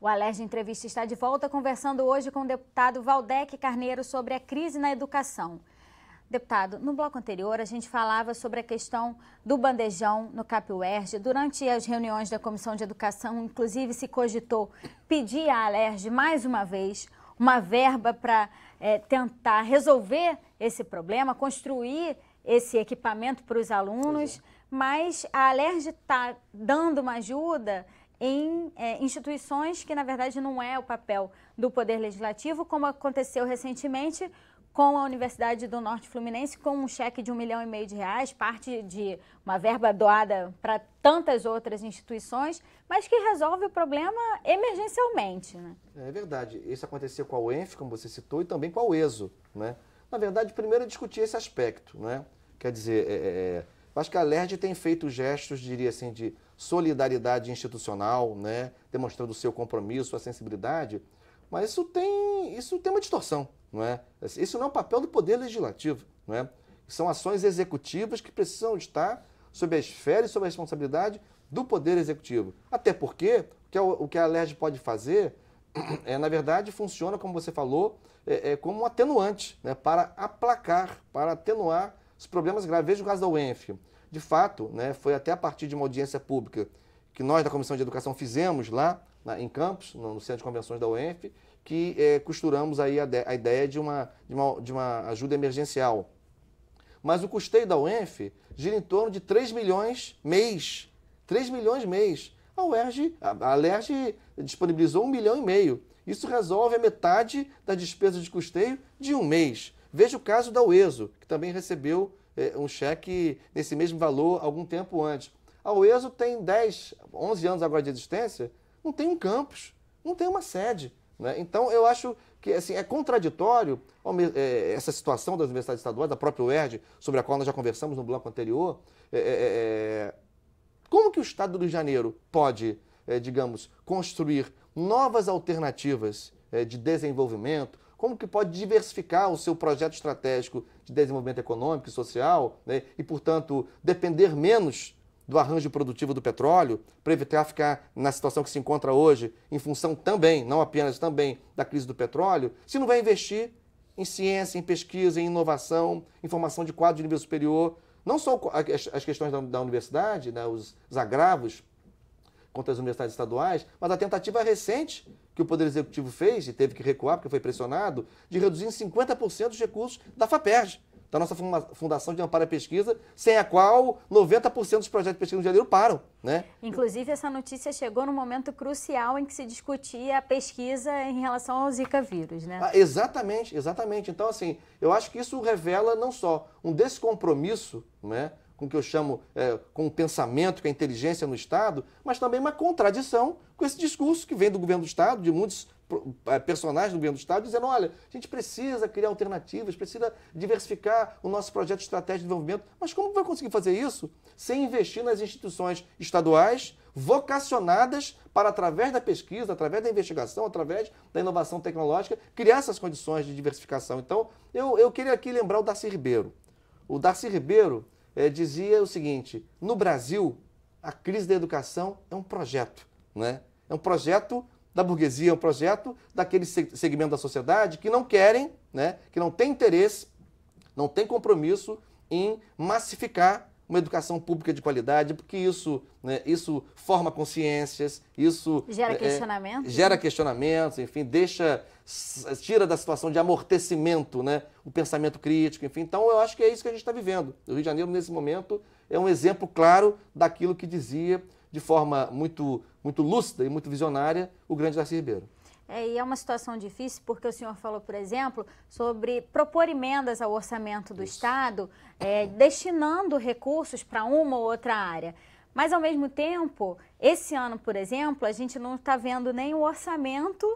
O Alerj Entrevista está de volta conversando hoje com o deputado Valdec Carneiro sobre a crise na educação. Deputado, no bloco anterior a gente falava sobre a questão do bandejão no CAPUERJ. Durante as reuniões da Comissão de Educação, inclusive se cogitou pedir à Alerj mais uma vez uma verba para é, tentar resolver esse problema, construir esse equipamento para os alunos, é. mas a Alerj está dando uma ajuda em é, instituições que, na verdade, não é o papel do Poder Legislativo, como aconteceu recentemente com a Universidade do Norte Fluminense, com um cheque de um milhão e meio de reais, parte de uma verba doada para tantas outras instituições, mas que resolve o problema emergencialmente. Né? É verdade. Isso aconteceu com a UENF, como você citou, e também com a UESO. Né? Na verdade, primeiro é discutir esse aspecto. Né? Quer dizer, é, é, é acho que a LERD tem feito gestos, diria assim, de solidariedade institucional, né? demonstrando o seu compromisso, sua sensibilidade, mas isso tem, isso tem uma distorção, não é? Isso não é o papel do Poder Legislativo, não é? São ações executivas que precisam estar sob a esfera e sob a responsabilidade do Poder Executivo. Até porque o que a LERD pode fazer, é, na verdade, funciona, como você falou, é, é, como um atenuante né? para aplacar, para atenuar os problemas graves. Veja o caso da UENF. De fato, né, foi até a partir de uma audiência pública que nós da Comissão de Educação fizemos lá na, em Campos, no Centro de Convenções da UENF, que é, costuramos aí a, de, a ideia de uma, de uma, de uma ajuda emergencial mas o custeio da UENF gira em torno de 3 milhões mês. 3 milhões mês. A UERJ, a, LERJ disponibilizou 1 milhão e meio. Isso resolve a metade da despesa de custeio de um mês. Veja o caso da Ueso, que também recebeu eh, um cheque nesse mesmo valor algum tempo antes. A Ueso tem 10, 11 anos agora de existência, não tem um campus, não tem uma sede. Né? Então, eu acho que assim, é contraditório eh, essa situação das universidades estaduais, da própria UERJ, sobre a qual nós já conversamos no bloco anterior. É, é, como que o Estado do Rio de Janeiro pode, é, digamos, construir novas alternativas de desenvolvimento, como que pode diversificar o seu projeto estratégico de desenvolvimento econômico e social, né, e, portanto, depender menos do arranjo produtivo do petróleo, para evitar ficar na situação que se encontra hoje, em função também, não apenas também, da crise do petróleo, se não vai investir em ciência, em pesquisa, em inovação, em formação de quadro de nível superior, não só as questões da, da universidade, né, os, os agravos contra as universidades estaduais, mas a tentativa recente que o Poder Executivo fez, e teve que recuar porque foi pressionado, de reduzir em 50% os recursos da FAPERJ, da nossa Fundação de Amparo à Pesquisa, sem a qual 90% dos projetos de pesquisa no Janeiro param. Né? Inclusive, essa notícia chegou num momento crucial em que se discutia a pesquisa em relação ao Zika vírus, né? Ah, exatamente, exatamente. Então, assim, eu acho que isso revela não só um descompromisso, né? com o que eu chamo, é, com o pensamento, com a inteligência no Estado, mas também uma contradição com esse discurso que vem do governo do Estado, de muitos é, personagens do governo do Estado, dizendo: olha, a gente precisa criar alternativas, precisa diversificar o nosso projeto de estratégia de desenvolvimento. Mas como vai conseguir fazer isso sem investir nas instituições estaduais vocacionadas para, através da pesquisa, através da investigação, através da inovação tecnológica, criar essas condições de diversificação? Então, eu, eu queria aqui lembrar o Darcy Ribeiro. O Darcy Ribeiro, é, dizia o seguinte: no Brasil, a crise da educação é um projeto, né? É um projeto da burguesia, é um projeto daquele segmento da sociedade que não querem, né? Que não tem interesse, não tem compromisso em massificar uma educação pública de qualidade, porque isso, né, isso forma consciências, isso gera é, é questionamentos, gera né? questionamentos, enfim, deixa tira da situação de amortecimento, né, o pensamento crítico, enfim. Então eu acho que é isso que a gente está vivendo. O Rio de Janeiro nesse momento é um exemplo claro daquilo que dizia de forma muito muito lúcida e muito visionária o grande Darcy Ribeiro. É, e é uma situação difícil porque o senhor falou, por exemplo, sobre propor emendas ao orçamento do Isso. Estado, é, destinando recursos para uma ou outra área. Mas, ao mesmo tempo, esse ano, por exemplo, a gente não está vendo nem o orçamento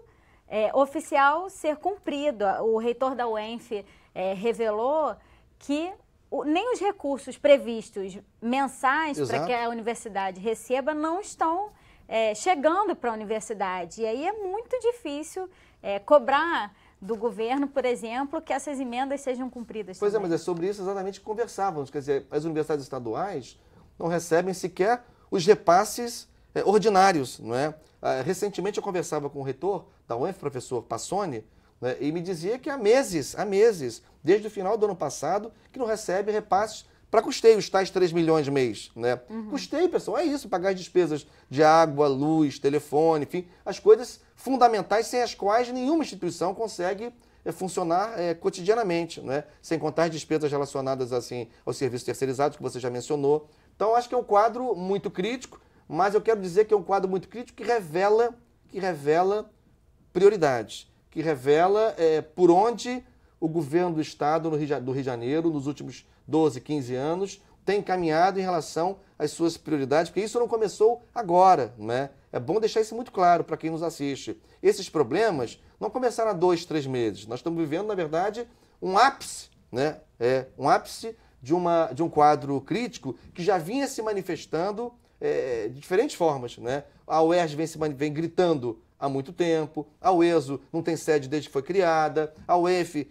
é, oficial ser cumprido. O reitor da UENF é, revelou que o, nem os recursos previstos mensais para que a universidade receba não estão é, chegando para a universidade. E aí é muito difícil é, cobrar do governo, por exemplo, que essas emendas sejam cumpridas. Pois é, também. é, mas é sobre isso exatamente que conversávamos. Quer dizer, as universidades estaduais não recebem sequer os repasses é, ordinários, não é? Ah, recentemente eu conversava com o reitor da UEF, professor Passoni, né, e me dizia que há meses, há meses, desde o final do ano passado, que não recebe repasses para custeio, os tais 3 milhões de mês, né? Uhum. Custeio, pessoal, é isso, pagar as despesas de água, luz, telefone, enfim, as coisas fundamentais sem as quais nenhuma instituição consegue eh, funcionar é, cotidianamente, né? Sem contar as despesas relacionadas assim aos serviços terceirizados que você já mencionou. Então, acho que é um quadro muito crítico, mas eu quero dizer que é um quadro muito crítico que revela, que revela prioridades, que revela é, por onde o governo do Estado do Rio de Janeiro, nos últimos 12, 15 anos, tem caminhado em relação às suas prioridades, porque isso não começou agora, né? É bom deixar isso muito claro para quem nos assiste. Esses problemas não começaram há dois, três meses. Nós estamos vivendo, na verdade, um ápice, né? É, um ápice de, uma, de um quadro crítico que já vinha se manifestando é, de diferentes formas, né? A UERJ vem, se, vem gritando há muito tempo, a UESO não tem sede desde que foi criada, a UEF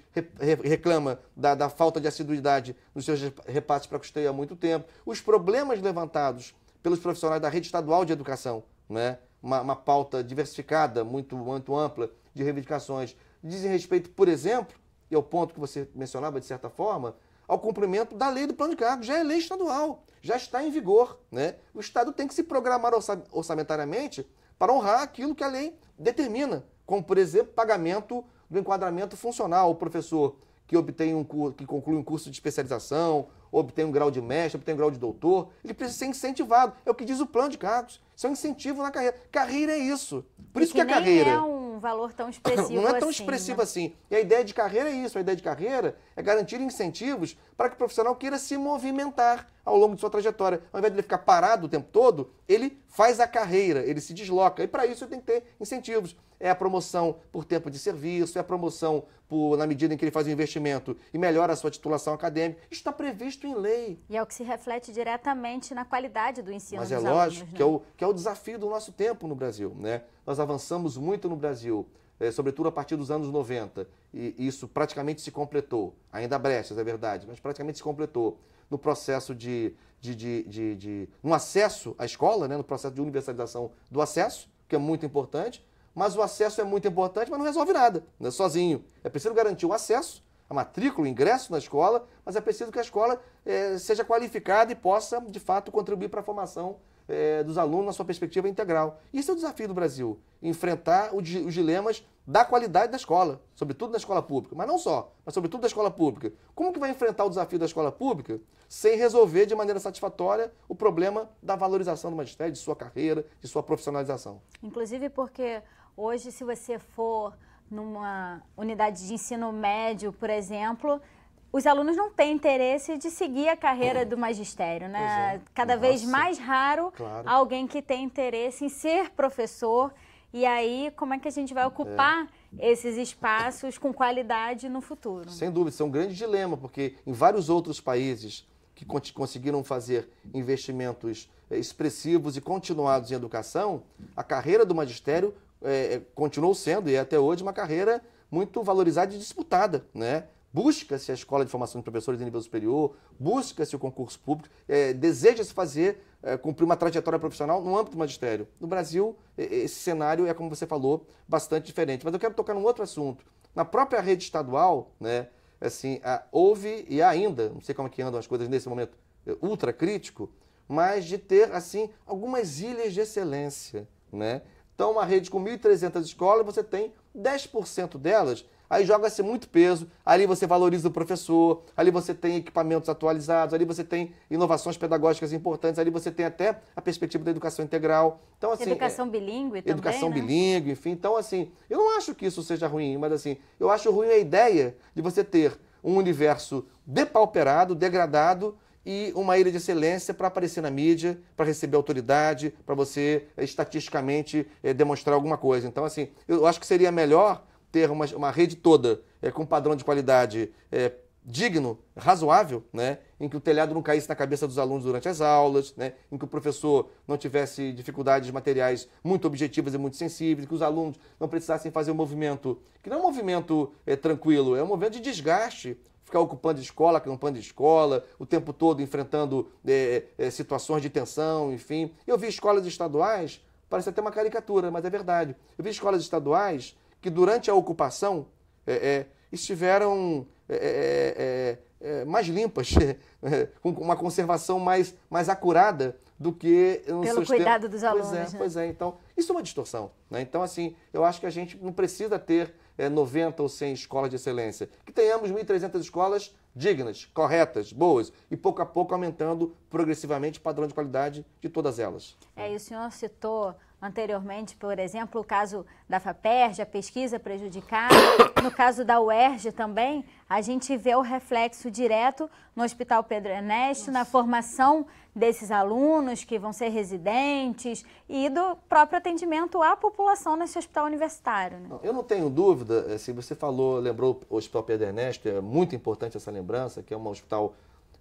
reclama da, da falta de assiduidade nos seus repatos para custeio há muito tempo, os problemas levantados pelos profissionais da rede estadual de educação, né? uma, uma pauta diversificada, muito, muito ampla de reivindicações, dizem respeito, por exemplo, e ao é ponto que você mencionava de certa forma, ao cumprimento da lei do plano de cargo, Já é lei estadual, já está em vigor. Né? O Estado tem que se programar orçamentariamente para honrar aquilo que a lei determina, como, por exemplo, pagamento do enquadramento funcional. O professor que obtém um curso, que conclui um curso de especialização, obtém um grau de mestre, obtém um grau de doutor, ele precisa ser incentivado. É o que diz o plano de cargos. Isso é um incentivo na carreira. Carreira é isso. Por e isso que, que a carreira. Não é um valor tão expressivo. assim. Não é tão assim, expressivo né? assim. E a ideia de carreira é isso. A ideia de carreira é garantir incentivos para que o profissional queira se movimentar ao longo de sua trajetória. Ao invés de ele ficar parado o tempo todo, ele faz a carreira, ele se desloca. E para isso ele tem que ter incentivos. É a promoção por tempo de serviço, é a promoção por, na medida em que ele faz o investimento e melhora a sua titulação acadêmica. Isso está previsto em lei. E é o que se reflete diretamente na qualidade do ensino Mas é lógico alunos, né? que, é né? o, que é o desafio do nosso tempo no Brasil. Né? Nós avançamos muito no Brasil é, sobretudo a partir dos anos 90, e isso praticamente se completou, ainda há brechas, é verdade, mas praticamente se completou no processo de, de, de, de, de no acesso à escola, né, no processo de universalização do acesso, que é muito importante, mas o acesso é muito importante, mas não resolve nada, né, sozinho. É preciso garantir o acesso, a matrícula, o ingresso na escola, mas é preciso que a escola é, seja qualificada e possa, de fato, contribuir para a formação é, dos alunos na sua perspectiva integral. Isso é o desafio do Brasil, enfrentar os dilemas da qualidade da escola, sobretudo da escola pública, mas não só, mas sobretudo da escola pública. Como que vai enfrentar o desafio da escola pública sem resolver de maneira satisfatória o problema da valorização do magistério, de sua carreira, de sua profissionalização? Inclusive porque hoje, se você for numa unidade de ensino médio, por exemplo, os alunos não têm interesse de seguir a carreira é. do magistério, né? É. Cada Nossa. vez mais raro claro. alguém que tem interesse em ser professor. E aí, como é que a gente vai ocupar é. esses espaços com qualidade no futuro? Sem dúvida, isso é um grande dilema, porque em vários outros países que conseguiram fazer investimentos eh, expressivos e continuados em educação, a carreira do magistério eh, eh, continuou sendo, e é até hoje, uma carreira muito valorizada e disputada, né? busca-se a escola de formação de professores de nível superior, busca-se o concurso público, é, deseja-se fazer, é, cumprir uma trajetória profissional no âmbito do magistério. No Brasil, esse cenário é, como você falou, bastante diferente. Mas eu quero tocar num outro assunto. Na própria rede estadual, né, assim, a, houve e ainda, não sei como é que andam as coisas nesse momento, é, ultra crítico, mas de ter, assim, algumas ilhas de excelência, né? Então, uma rede com 1.300 escolas, você tem 10% delas aí joga-se muito peso, ali você valoriza o professor, ali você tem equipamentos atualizados, ali você tem inovações pedagógicas importantes, ali você tem até a perspectiva da educação integral. Então, assim, educação é, bilíngue também, Educação né? bilíngue, enfim. Então, assim, eu não acho que isso seja ruim, mas assim, eu acho ruim a ideia de você ter um universo depauperado, degradado, e uma ilha de excelência para aparecer na mídia, para receber autoridade, para você eh, estatisticamente é, demonstrar alguma coisa. Então, assim, eu acho que seria melhor ter uma, uma rede toda é, com padrão de qualidade é, digno, razoável, né? em que o telhado não caísse na cabeça dos alunos durante as aulas, né? em que o professor não tivesse dificuldades materiais muito objetivas e muito sensíveis, que os alunos não precisassem fazer um movimento, que não é um movimento é, tranquilo, é um movimento de desgaste ficar ocupando escola, acampando escola, o tempo todo enfrentando é, é, situações de tensão, enfim. Eu vi escolas estaduais, parece até uma caricatura, mas é verdade. Eu vi escolas estaduais que durante a ocupação é, é estiveram é, é, mais limpas, com uma conservação mais, mais acurada do que... Pelo cuidado dos alunos. Pois é, né? pois é. Então, isso é uma distorção. Né? Então, assim, eu acho que a gente não precisa ter é, 90 ou 100 escolas de excelência. Que tenhamos 1.300 escolas dignas, corretas, boas e pouco a pouco aumentando progressivamente o padrão de qualidade de todas elas. É, e o senhor citou Anteriormente, por exemplo, o caso da FAPERJ, a pesquisa prejudicada. No caso da UERJ também, a gente vê o reflexo direto no Hospital Pedro Ernesto, na formação desses alunos que vão ser residentes e do próprio atendimento à população nesse hospital universitário. Né? Eu não tenho dúvida, eh, se assim, você falou, lembrou o Hospital Pedro Ernesto, é muito importante essa lembrança, que é um hospital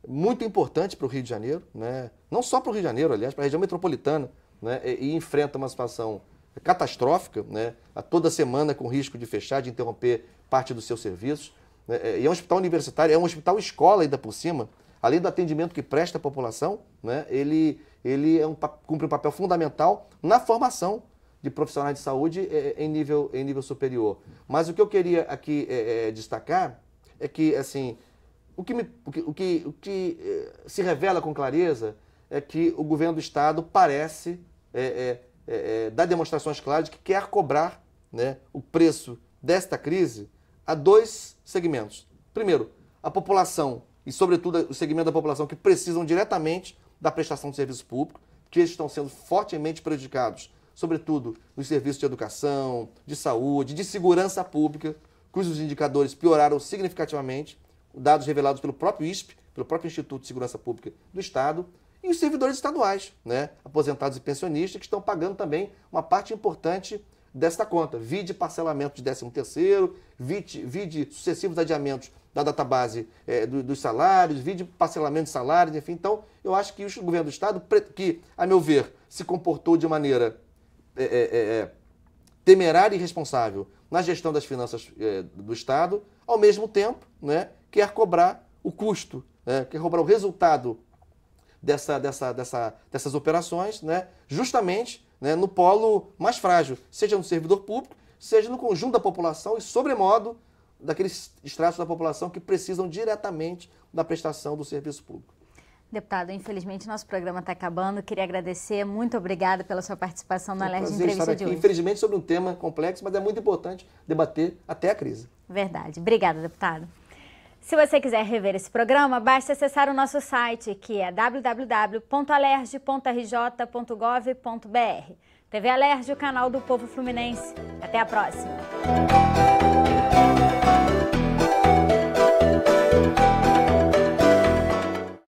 muito importante para o Rio de Janeiro, né? não só para o Rio de Janeiro, aliás, para a região metropolitana né, e enfrenta uma situação catastrófica, né, a toda semana com risco de fechar, de interromper parte dos seus serviços. Né, é, e é um hospital universitário, é um hospital escola ainda por cima, além do atendimento que presta à população, né, ele, ele é um, cumpre um papel fundamental na formação de profissionais de saúde é, é, em, nível, em nível superior. Mas o que eu queria aqui é, é, destacar é que, assim, o que, me, o que, o que, o que é, se revela com clareza é que o governo do Estado parece é é, é, é, dá demonstrações claras de que quer cobrar né, o preço desta crise a dois segmentos. Primeiro, a população e, sobretudo, o segmento da população que precisam diretamente da prestação de serviço público, que estão sendo fortemente prejudicados, sobretudo nos serviços de educação, de saúde, de segurança pública, cujos indicadores pioraram significativamente, dados revelados pelo próprio ISP, pelo próprio Instituto de Segurança Pública do Estado, e os servidores estaduais, né? aposentados e pensionistas, que estão pagando também uma parte importante desta conta. Vide parcelamento de 13 terceiro, vide, vide sucessivos adiamentos da database é, do, dos salários, vide parcelamento de salários, enfim. Então, eu acho que o governo do Estado, que, a meu ver, se comportou de maneira é, é, é, é temerária e irresponsável na gestão das finanças é, do Estado, ao mesmo tempo né, quer cobrar o custo, né, quer cobrar o resultado dessa, dessa, dessa, dessas operações, né, justamente né, no polo mais frágil, seja no servidor público, seja no conjunto da população e, sobremodo, daqueles estratos da população que precisam diretamente da prestação do serviço público. Deputado, infelizmente nosso programa está acabando. Queria agradecer, muito obrigada pela sua participação na é um Alerj Entrevista de hoje. Infelizmente sobre um tema complexo, mas é muito importante debater até a crise. Verdade. Obrigada, deputado. Se você quiser rever esse programa, basta acessar o nosso site, que é www.alerj.rj.gov.br. TV Alerj, o canal do povo fluminense. Até a próxima!